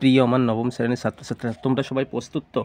প্রিয় আমার নবম শ্রেণীর ছাত্রছাত্রীরা তোমরা সবাই প্রস্তুত তো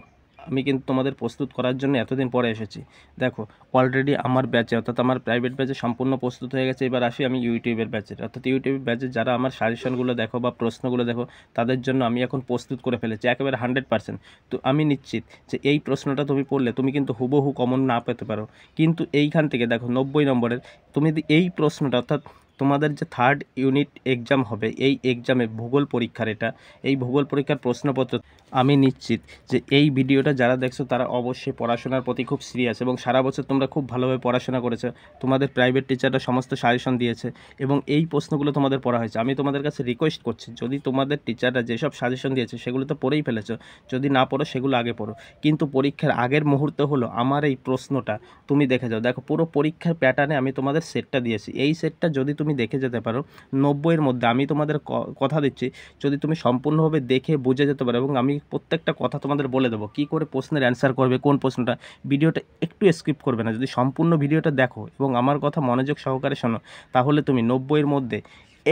আমি কিন্তু তোমাদের প্রস্তুত করার জন্য এতদিন পরে এসেছি দেখো অলরেডি আমার ব্যাচে অর্থাৎ আমার প্রাইভেট ব্যাচে সম্পূর্ণ প্রস্তুত হয়ে গেছে এবার আসি আমি ইউটিউবের ব্যাচে অর্থাৎ ইউটিউবের ব্যাচে যারা আমার সাজেশনগুলো দেখো বা প্রশ্নগুলো দেখো তাদের জন্য আমি এখন প্রস্তুত করে ফেলেছি একেবারে হান্ড্রেড পার্সেন্ট তো আমি নিশ্চিত যে এই প্রশ্নটা তুমি পড়লে তুমি কিন্তু হুবহু কমন না পেতে পারো কিন্তু এইখান থেকে দেখো নব্বই নম্বরের তুমি যদি এই প্রশ্নটা অর্থাৎ তোমাদের যে থার্ড ইউনিট এক্সাম হবে এই এক্সামে ভূগোল পরীক্ষার এটা এই ভূগোল পরীক্ষার প্রশ্নপত্র আমি নিশ্চিত যে এই ভিডিওটা যারা দেখছো তারা অবশ্যই পড়াশোনার প্রতি খুব সিরিয়াস এবং সারা বছর তোমরা খুব ভালোভাবে পড়াশোনা করেছো তোমাদের প্রাইভেট টিচাররা সমস্ত সাজেশন দিয়েছে এবং এই প্রশ্নগুলো তোমাদের পড়া হয়েছে আমি তোমাদের কাছে রিকোয়েস্ট করছি যদি তোমাদের টিচাররা যেসব সাজেশন দিয়েছে সেগুলো তো পড়েই ফেলেছো যদি না পড়ো সেগুলো আগে পড়ো কিন্তু পরীক্ষার আগের মুহূর্ত হলো আমার এই প্রশ্নটা তুমি দেখে যাও দেখো পুরো পরীক্ষার প্যাটার্নে আমি তোমাদের সেটটা দিয়েছি এই সেটটা যদি তুমি দেখে যেতে পারো নব্বইয়ের মধ্যে আমি তোমাদের কথা দিচ্ছি যদি তুমি সম্পূর্ণভাবে দেখে বুঝে যেতে পারো এবং আমি প্রত্যেকটা কথা তোমাদের বলে দেবো কী করে প্রশ্নের অ্যান্সার করবে কোন প্রশ্নটা ভিডিওটা একটু স্কিপ করবে না যদি সম্পূর্ণ ভিডিওটা দেখো এবং আমার কথা মনোযোগ সহকারে শোনো তাহলে তুমি নব্বইয়ের মধ্যে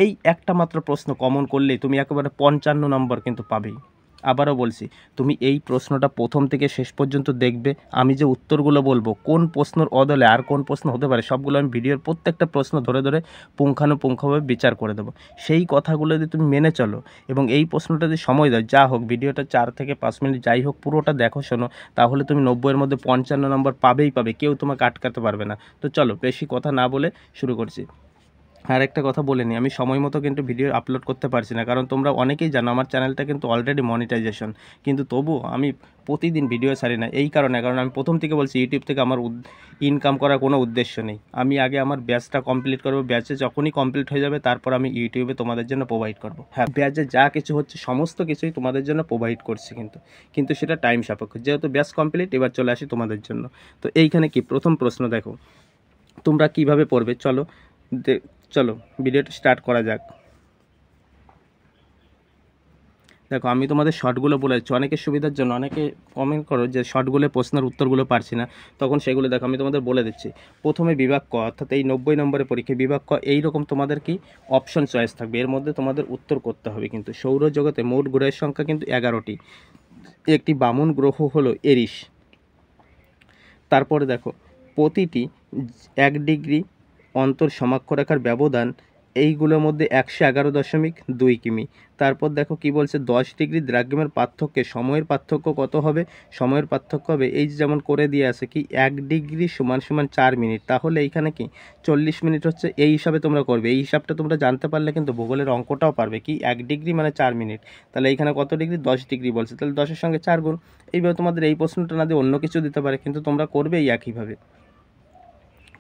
এই একটা মাত্র প্রশ্ন কমন করলেই তুমি একেবারে পঞ্চান্ন নম্বর কিন্তু পাবেই আবারও বলছি তুমি এই প্রশ্নটা প্রথম থেকে শেষ পর্যন্ত দেখবে আমি যে উত্তরগুলো বলবো কোন প্রশ্নর অদলে আর কোন প্রশ্ন হতে পারে সবগুলো আমি ভিডিওর প্রত্যেকটা প্রশ্ন ধরে ধরে পুঙ্খানুপুঙ্খভাবে বিচার করে দেবো সেই কথাগুলো যদি তুমি মেনে চলো এবং এই প্রশ্নটা যদি সময় দাও যা হোক ভিডিওটা চার থেকে পাঁচ মিনিট যাই হোক পুরোটা দেখো শোনো তাহলে তুমি নব্বইয়ের মধ্যে পঞ্চান্ন নম্বর পাবেই পাবে কেউ তোমাকে আটকাতে পারবে না তো চলো বেশি কথা না বলে শুরু করছি আর একটা কথা বলে নিই আমি সময় মতো কিন্তু ভিডিও আপলোড করতে পারছি না কারণ তোমরা অনেকেই জানো আমার চ্যানেলটা কিন্তু অলরেডি মনিটাইজেশন কিন্তু তবু আমি প্রতিদিন ভিডিও ছাড়ি না এই কারণে কারণ আমি প্রথম থেকে বলছি ইউটিউব থেকে আমার ইনকাম করার কোনো উদ্দেশ্য নেই আমি আগে আমার ব্যাচটা কমপ্লিট করব ব্যাচে যখনই কমপ্লিট হয়ে যাবে তারপর আমি ইউটিউবে তোমাদের জন্য প্রোভাইড করবো হ্যাঁ ব্যাচে যা কিছু হচ্ছে সমস্ত কিছুই তোমাদের জন্য প্রোভাইড করছি কিন্তু কিন্তু সেটা টাইম সাপেক্ষ যেহেতু ব্যাচ কমপ্লিট এবার চলে আসি তোমাদের জন্য তো এইখানে কি প্রথম প্রশ্ন দেখো তোমরা কিভাবে পড়বে চলো চলো ভিডিওটা স্টার্ট করা যাক দেখো আমি তোমাদের শর্টগুলো বলে দিচ্ছি অনেকের সুবিধার জন্য অনেকে কমেন্ট করো যে শর্টগুলো প্রশ্নের উত্তরগুলো পারছি না তখন সেগুলো দেখো আমি তোমাদের বলে দিচ্ছি প্রথমে বিভাগ ক অর্থাৎ এই নব্বই নম্বরের পরীক্ষা বিভাগ ক এইরকম তোমাদের কি অপশন চয়েস থাকবে এর মধ্যে তোমাদের উত্তর করতে হবে কিন্তু সৌরজগতে মোট গ্রহের সংখ্যা কিন্তু এগারোটি একটি বামুন গ্রহ হলো এরিস তারপরে দেখো প্রতিটি এক ডিগ্রি অন্তর সমাক্ষ রেখার ব্যবধান এইগুলোর মধ্যে একশো এগারো দশমিক দুই কিমি তারপর দেখো কি বলছে দশ ডিগ্রি দ্রাগ্যমের পার্থক্যে সময়ের পার্থক্য কত হবে সময়ের পার্থক্য হবে এই যেমন করে দিয়ে আছে কি এক ডিগ্রি সমান সমান চার মিনিট তাহলে এইখানে কি চল্লিশ মিনিট হচ্ছে এই হিসাবে তোমরা করবে এই হিসাবটা তোমরা জানতে পারলে কিন্তু ভূগোলের অঙ্কটাও পারবে কি এক ডিগ্রি মানে চার মিনিট তাহলে এইখানে কত ডিগ্রি দশ ডিগ্রি বলছে তাহলে দশের সঙ্গে চার গুণ এইভাবে তোমাদের এই প্রশ্নটা না দিয়ে অন্য কিছু দিতে পারে কিন্তু তোমরা করবে এই একইভাবে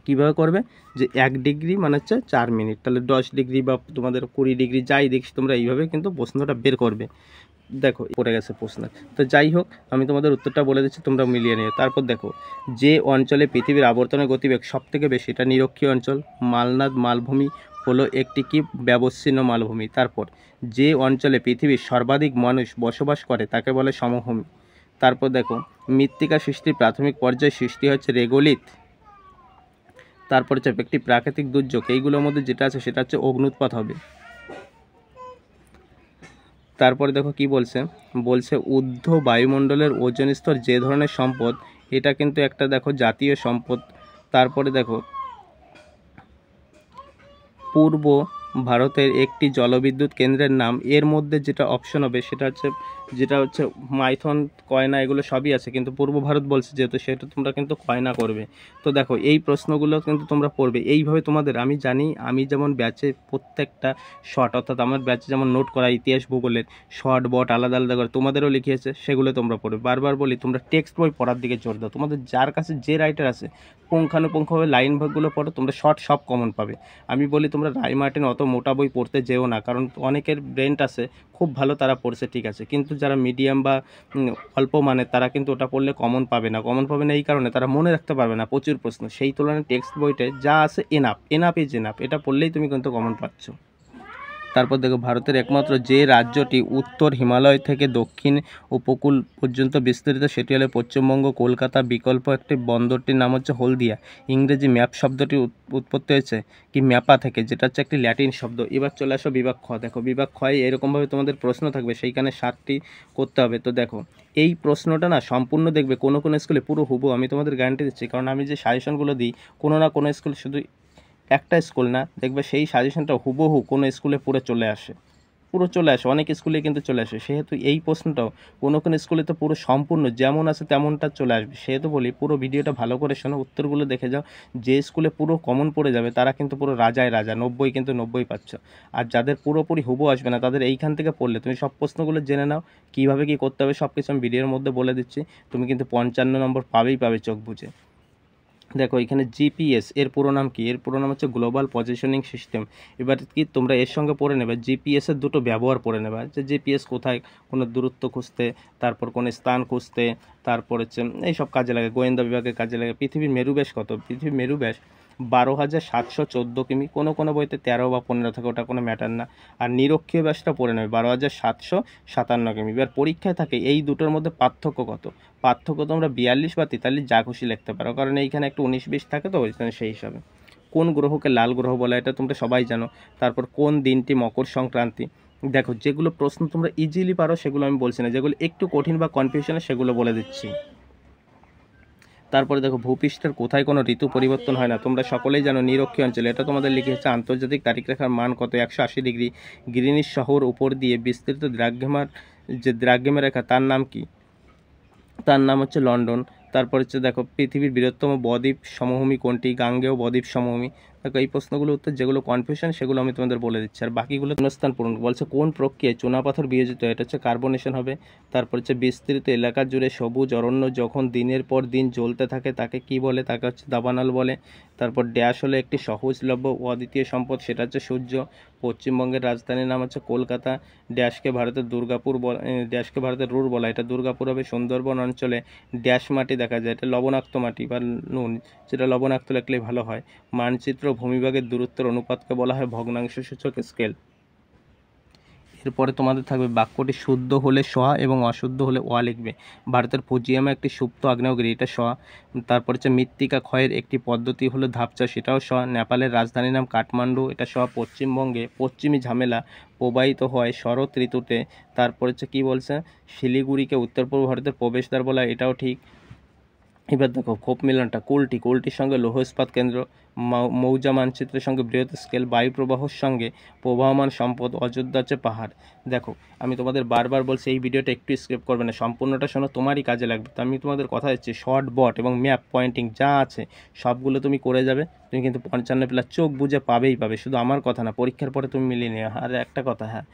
কীভাবে করবে যে এক ডিগ্রি মানে হচ্ছে চার মিনিট তাহলে দশ ডিগ্রি বা তোমাদের কুড়ি ডিগ্রি যাই দেখছি তোমরা এইভাবে কিন্তু প্রশ্নটা বের করবে দেখো পড়ে গেছে প্রশ্ন তো যাই হোক আমি তোমাদের উত্তরটা বলে দিচ্ছি তোমরা মিলিয়ে নিও তারপর দেখো যে অঞ্চলে পৃথিবীর আবর্তনের গতিবেগ সব থেকে বেশি এটা নিরক্ষীয় অঞ্চল মালনাদ মালভূমি হলো একটি কি ব্যবচ্ছিন্ন মালভূমি তারপর যে অঞ্চলে পৃথিবীর সর্বাধিক মানুষ বসবাস করে তাকে বলে সমভূমি তারপর দেখো মৃত্তিকা সৃষ্টির প্রাথমিক পর্যায়ে সৃষ্টি হচ্ছে রেগোলিত তারপরে হচ্ছে একটি প্রাকৃতিক দুর্যোগ এইগুলোর মধ্যে যেটা আছে সেটা হচ্ছে অগ্নুৎপাত হবে তারপরে দেখো কি বলছে বলছে উদ্ধ বায়ুমণ্ডলের ওজন স্তর যে ধরনের সম্পদ এটা কিন্তু একটা দেখো জাতীয় সম্পদ তারপরে দেখো পূর্ব ভারতের একটি জলবিদ্যুৎ কেন্দ্রের নাম এর মধ্যে যেটা অপশন হবে সেটা হচ্ছে যেটা হচ্ছে মাইথন কয়না এগুলো সবই আছে কিন্তু পূর্ব ভারত বলছে যেহেতু সেটা তোমরা কিন্তু কয়না করবে তো দেখো এই প্রশ্নগুলো কিন্তু তোমরা পড়বে এইভাবে তোমাদের আমি জানি আমি যেমন ব্যাচে প্রত্যেকটা শর্ট অর্থাৎ আমার ব্যাচে যেমন নোট করা ইতিহাস ভূগোলের শর্ট বট আলাদা আলাদা করে তোমাদেরও লিখিয়েছে সেগুলো তোমরা পড়বে বারবার বলি তোমরা টেক্সট বই পড়ার দিকে জোর দাও তোমাদের যার কাছে যে রাইটার আছে পুঙ্খানুপুঙ্খভাবে লাইন ভাগগুলো পড়ো তোমরা শর্ট সব কমন পাবে আমি বলি তোমরা রায় মার্টিন অত মোটা বই পড়তে যেও না কারণ অনেকের ব্রেন্ট আছে খুব ভালো তারা পড়ছে ঠিক আছে কিন্তু যারা মিডিয়াম বা অল্প মানের তারা কিন্তু ওটা পড়লে কমন পাবে না কমন পাবে না এই কারণে তারা মনে রাখতে পারবে না প্রচুর প্রশ্ন সেই তুলনায় টেক্সট বইটায় যা আছে এনাপ এনাপ ইজ এনাফ এটা পড়লেই তুমি কিন্তু কমন পাচ্ছ তারপর দেখো ভারতের একমাত্র যে রাজ্যটি উত্তর হিমালয় থেকে দক্ষিণ উপকূল পর্যন্ত বিস্তৃত সেটি হলো পশ্চিমবঙ্গ কলকাতা বিকল্প একটি বন্দরটির নাম হচ্ছে হলদিয়া ইংরেজি ম্যাপ শব্দটি উৎপত্তি হয়েছে কি ম্যাপা থেকে যেটা হচ্ছে একটি ল্যাটিন শব্দ এবার চলে আসো বিভাগ খ দেখো বিভাগ ক্ষয় এরকমভাবে তোমাদের প্রশ্ন থাকবে সেইখানে সাতটি করতে হবে তো দেখো এই প্রশ্নটা না সম্পূর্ণ দেখবে কোনো কোনো স্কুলে পুরো হুবু আমি তোমাদের গ্যারান্টি দিচ্ছি কারণ আমি যে সাজেশনগুলো দিই কোনো না কোনো স্কুলে শুধু একটা স্কুল না দেখবে সেই সাজেশনটা হুবহু কোনো স্কুলে পুরো চলে আসে পুরো চলে আসে অনেক স্কুলে কিন্তু চলে আসে সেহেতু এই প্রশ্নটাও কোনো কোনো স্কুলে তো পুরো সম্পূর্ণ যেমন আছে তেমনটা চলে আসবে সেহেতু বলি পুরো ভিডিওটা ভালো করে শোনো উত্তরগুলো দেখে যাও যে স্কুলে পুরো কমন পড়ে যাবে তারা কিন্তু পুরো রাজায় রাজা নব্বই কিন্তু নব্বই পাচ্ছ আর যাদের পুরোপুরি হুবু আসবে না তাদের এইখান থেকে পড়লে তুমি সব প্রশ্নগুলো জেনে নাও কীভাবে কী করতে হবে সব কিছু আমি ভিডিওর মধ্যে বলে দিচ্ছি তুমি কিন্তু পঞ্চান্ন নম্বর পাবেই পাবে চোখ বুঝে দেখো এখানে জিপিএস এর পুরো নাম কি এর পুরো নাম হচ্ছে গ্লোবাল পজিশনিং সিস্টেম এবার কি তোমরা এর সঙ্গে পড়ে নেবে জিপিএসের দুটো ব্যবহার পড়ে নেবে যে জিপিএস কোথায় কোনো দূরত্ব খুঁজতে তারপর কোনো স্থান খুঁজতে তারপর হচ্ছে এইসব কাজে লাগে গোয়েন্দা বিভাগের কাজে লাগে পৃথিবীর মেরুবেশ কত পৃথিবীর মেরুবেশ বারো হাজার সাতশো চোদ্দো কিমি কোনো কোনো বইতে তেরো বা পনেরো থাকে ওটা কোনো ম্যাটার না আর নিরক্ষীয় ব্যাসটা পড়ে নেবে বারো হাজার সাতশো সাতান্ন কিমি এবার পরীক্ষায় থাকে এই দুটোর মধ্যে পার্থক্য কত পার্থক্য তোমরা বিয়াল্লিশ বা তেতাল্লিশ যা খুশি লিখতে পারো কারণ এইখানে একটু উনিশ বিশ থাকে তো ওই সেই হিসাবে কোন গ্রহকে লাল গ্রহ বলে এটা তোমরা সবাই জানো তারপর কোন দিনটি মকর সংক্রান্তি দেখো যেগুলো প্রশ্ন তোমরা ইজিলি পারো সেগুলো আমি বলছি না যেগুলো একটু কঠিন বা কনফিউশনে সেগুলো বলে দিচ্ছি তারপরে দেখো ভূপৃষ্ঠের কোথায় কোনো ঋতু পরিবর্তন হয় না তোমরা সকলেই জানো নিরক্ষী অঞ্চল এটা তোমাদের লিখে হচ্ছে আন্তর্জাতিক তারিখ রেখার মান কত একশো আশি ডিগ্রি গ্রিনিশ শহর উপর দিয়ে বিস্তৃত দ্রাঘ্যমার যে দ্রাঘ্যমা রেখা তার নাম কি তার নাম হচ্ছে লন্ডন তারপর হচ্ছে দেখো পৃথিবীর বৃহত্তম বদ্বীপ সমভূমি কোনটি গাঙ্গেয় বদ্বীপ সমভূমি এই প্রশ্নগুলো উত্তর যেগুলো কনফিউশন সেগুলো আমি তোমাদের বলে দিচ্ছি আর বাকিগুলো স্থান পূরণ বলছে কোন প্রক্রিয়ায় চুনাপাথর বিয়োজিত এটা হচ্ছে কার্বনেশন হবে তারপর হচ্ছে বিস্তৃত এলাকা জুড়ে সবুজ অরণ্য যখন দিনের পর দিন জ্বলতে থাকে তাকে কি বলে তাকে হচ্ছে দাবানল বলে তারপর ড্যাশ হলো একটি সহজলভ্য অদ্বিতীয় সম্পদ সেটা হচ্ছে সূর্য পশ্চিমবঙ্গের রাজধানীর নাম হচ্ছে কলকাতা ড্যাশকে ভারতের দুর্গাপুর ড্যাশকে ভারতের রুর বলা এটা দুর্গাপুর হবে সুন্দরবন অঞ্চলে ড্যাশ মাটি দেখা যায় এটা লবণাক্ত মাটি বা নুন যেটা লবণাক্ত লাগলেই ভালো হয় মানচিত্র ভূমিভাগের দূরত্বের অনুপাতকে বলা হয় ভগ্নাংশ সূচক স্কেল এরপরে তোমাদের থাকবে বাক্যটি শুদ্ধ হলে সোহা এবং অশুদ্ধ হলে ওয়া লিখবে ভারতের ফুজিয়ামে একটি সুপ্ত আগ্নেয়গিরি এটা সোয়া তারপর হচ্ছে মৃত্তিকা ক্ষয়ের একটি পদ্ধতি হলো ধাপচা সেটাও সোয়া নেপালের রাজধানীর নাম কাঠমান্ডু এটা সোয়া পশ্চিমবঙ্গে পশ্চিমী ঝামেলা প্রবাহিত হয় শরৎ ঋতুতে তারপর হচ্ছে কী বলছে শিলিগুড়িকে উত্তর পূর্ব ভারতের প্রবেশদ্বার বলা এটাও ঠিক এবার দেখো খোপ মিলনটা কোলটি কোলটির সঙ্গে লৌহ ইস্পাত কেন্দ্র মৌজা মানচিত্রের সঙ্গে বৃহৎ স্কেল বায়ু প্রবাহর সঙ্গে প্রবাহমান সম্পদ অযোধ্যা হচ্ছে পাহাড় দেখো আমি তোমাদের বারবার বলছি এই ভিডিওটা একটু স্ক্রিপ করবে না সম্পূর্ণটা শোনো তোমারই কাজে লাগবে তো আমি তোমাদের কথা দিচ্ছি শর্ট বট এবং ম্যাপ পয়েন্টিং যা আছে সবগুলো তুমি করে যাবে তুমি কিন্তু পঞ্চান্ন প্লাস চোখ বুঝে পাবেই পাবে শুধু আমার কথা না পরীক্ষার পরে তুমি মিলিয়ে নিও আর একটা কথা হ্যাঁ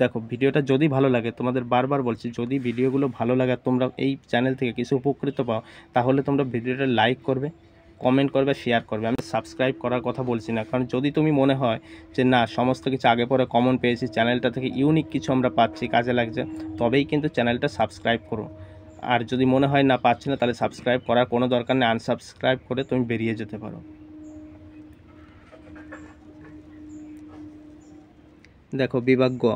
দেখো ভিডিওটা যদি ভালো লাগে তোমাদের বারবার বলছি যদি ভিডিওগুলো ভালো লাগে তোমরা এই চ্যানেল থেকে কিছু উপকৃত পাও তাহলে তোমরা ভিডিওটা লাইক করবে কমেন্ট করবে শেয়ার করবে আমি সাবস্ক্রাইব করার কথা বলছি না কারণ যদি তুমি মনে হয় যে না সমস্ত কিছু আগে পরে কমন পেয়েছি চ্যানেলটা থেকে ইউনিক কিছু আমরা পাচ্ছি কাজে লাগছে তবেই কিন্তু চ্যানেলটা সাবস্ক্রাইব করো আর যদি মনে হয় না পাচ্ছি না তাহলে সাবস্ক্রাইব করার কোনো দরকার নেই আনসাবস্ক্রাইব করে তুমি বেরিয়ে যেতে পারো দেখো বিভাগ গ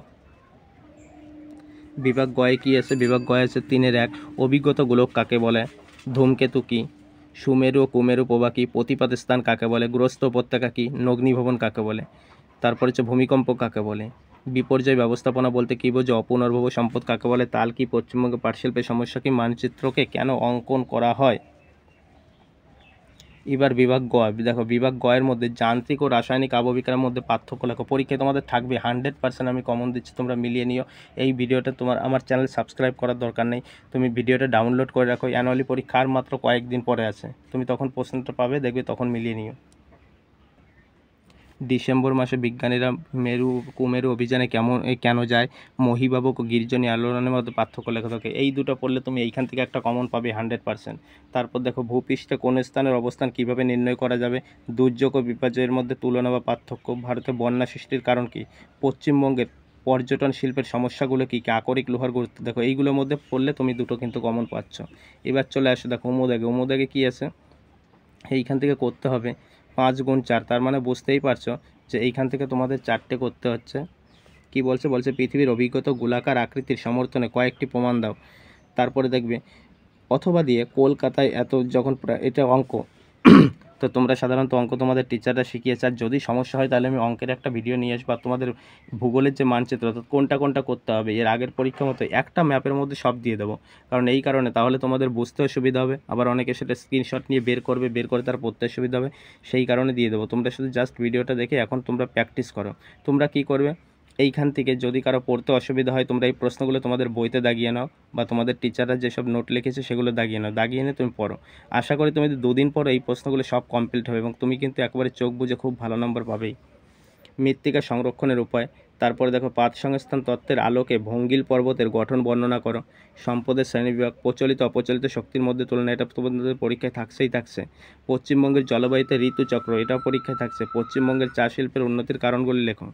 বিভাগ গয়ে কী আছে বিভাগ গয়ে আছে তিনের এক অভিজ্ঞতা গোলক কাকে বলে ধূমকেতু কী সুমেরু কুমেরু প্রবাকি প্রতিপাত স্থান কাকে বলে গ্রস্ত উপত্যকা কী নগ্নিভবন কাকে বলে তারপর হচ্ছে ভূমিকম্প কাকে বলে বিপর্যয় ব্যবস্থাপনা বলতে কী বোঝো অপুনর্ভব সম্পদ কাকে বলে তাল কি পশ্চিমবঙ্গে পার্সেল সমস্যা কি মানচিত্রকে কেন অঙ্কন করা হয় এবার বিভাগ গয় দেখো বিভাগ গয়ের মধ্যে যান্ত্রিক ও রাসায়নিক আবহবিকার মধ্যে পার্থক্য লেখো পরীক্ষায় তোমাদের থাকবে হান্ড্রেড পার্সেন্ট আমি কমন দিচ্ছি তোমরা মিলিয়ে নিও এই ভিডিওটা তোমার আমার চ্যানেল সাবস্ক্রাইব করার দরকার নেই তুমি ভিডিওটা ডাউনলোড করে রাখো অ্যানুয়ালি পরীক্ষার মাত্র কয়েকদিন পরে আছে তুমি তখন প্রশ্নটা পাবে দেখবে তখন মিলিয়ে নিও ডিসেম্বর মাসে বিজ্ঞানীরা মেরু কুমেরু অভিযানে কেমন কেন যায় মহিবাবক গির্জনী আলোড়নের মধ্যে পার্থক্য লেখা থাকে এই দুটো পড়লে তুমি এইখান থেকে একটা কমন পাবে হান্ড্রেড পার্সেন্ট তারপর দেখো ভূপৃষ্ঠে কোন স্থানের অবস্থান কিভাবে নির্ণয় করা যাবে দুর্যোগ ও বিপর্যয়ের মধ্যে তুলনা বা পার্থক্য ভারতে বন্যা সৃষ্টির কারণ কি পশ্চিমবঙ্গের পর্যটন শিল্পের সমস্যাগুলো কী কী আকরিক লোহার গুরুত্ব দেখো এইগুলোর মধ্যে পড়লে তুমি দুটো কিন্তু কমন পাচ্ছ এবার চলে আসো দেখো উমোদাগে উমোদাগে কী আছে এইখান থেকে করতে হবে পাঁচ গুণ চার তার মানে বুঝতেই পারছো যে এইখান থেকে তোমাদের চারটে করতে হচ্ছে কি বলছে বলছে পৃথিবীর অভিজ্ঞত গোলাকার আকৃতির সমর্থনে কয়েকটি প্রমাণ দাও তারপরে দেখবে অথবা দিয়ে কলকাতায় এত যখন এটা অঙ্ক তো তোমরা সাধারণত অঙ্ক তোমাদের টিচাররা শিখিয়েছে আর যদি সমস্যা হয় তাহলে আমি অঙ্কের একটা ভিডিও নিয়ে আসবো আর তোমাদের ভূগোলের যে মানচিত্র অর্থাৎ কোনটা কোনটা করতে হবে এর আগের পরীক্ষা মতো একটা ম্যাপের মধ্যে সব দিয়ে দেবো কারণ এই কারণে তাহলে তোমাদের বুঝতেও সুবিধা হবে আবার অনেকে সেটা স্ক্রিনশট নিয়ে বের করবে বের করে তার পড়তে সুবিধা হবে সেই কারণে দিয়ে দেবো তোমরা শুধু জাস্ট ভিডিওটা দেখে এখন তোমরা প্র্যাকটিস করো তোমরা কি করবে এইখান থেকে যদি কারো পড়তে অসুবিধা হয় তোমরা এই প্রশ্নগুলো তোমাদের বইতে দাগিয়ে নাও বা তোমাদের টিচাররা যেসব নোট লিখেছে সেগুলো দাগিয়ে নাও দাগিয়ে নিয়ে তুমি পড়ো আশা করি তুমি দুদিন পর এই প্রশ্নগুলো সব কমপ্লিট হবে এবং তুমি কিন্তু একবারে চোখ বুঝে খুব ভালো নম্বর পাবেই মৃত্তিকা সংরক্ষণের উপায় তারপরে দেখো পাত সংস্থান তত্ত্বের আলোকে ভঙ্গিল পর্বতের গঠন বর্ণনা করো সম্পদের শ্রেণীবিভাগ প্রচলিত অপ্রচলিত শক্তির মধ্যে তুলনা এটা তোমাদের পরীক্ষায় থাকছেই থাকছে পশ্চিমবঙ্গের জলবায়ুতে ঋতুচক্র এটাও পরীক্ষায় থাকছে পশ্চিমবঙ্গের চা শিল্পের উন্নতির কারণগুলি লেখো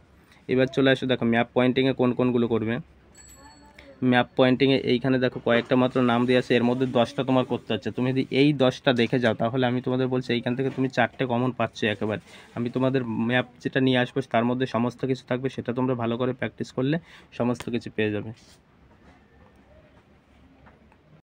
এবার চলে আসো দেখো ম্যাপ পয়েন্টিংয়ে কোন কোনগুলো করবে ম্যাপ পয়েন্টিংয়ে এইখানে দেখো কয়েকটা মাত্র নাম দিয়ে আছে এর মধ্যে দশটা তোমার করতে হচ্ছে তুমি যদি এই দশটা দেখে যাও তাহলে আমি তোমাদের বলছি এইখান থেকে তুমি চারটে কমন পাচ্ছ একেবারে আমি তোমাদের ম্যাপ যেটা নিয়ে আসবো তার মধ্যে সমস্ত কিছু থাকবে সেটা তোমরা ভালো করে প্র্যাকটিস করলে সমস্ত কিছু পেয়ে যাবে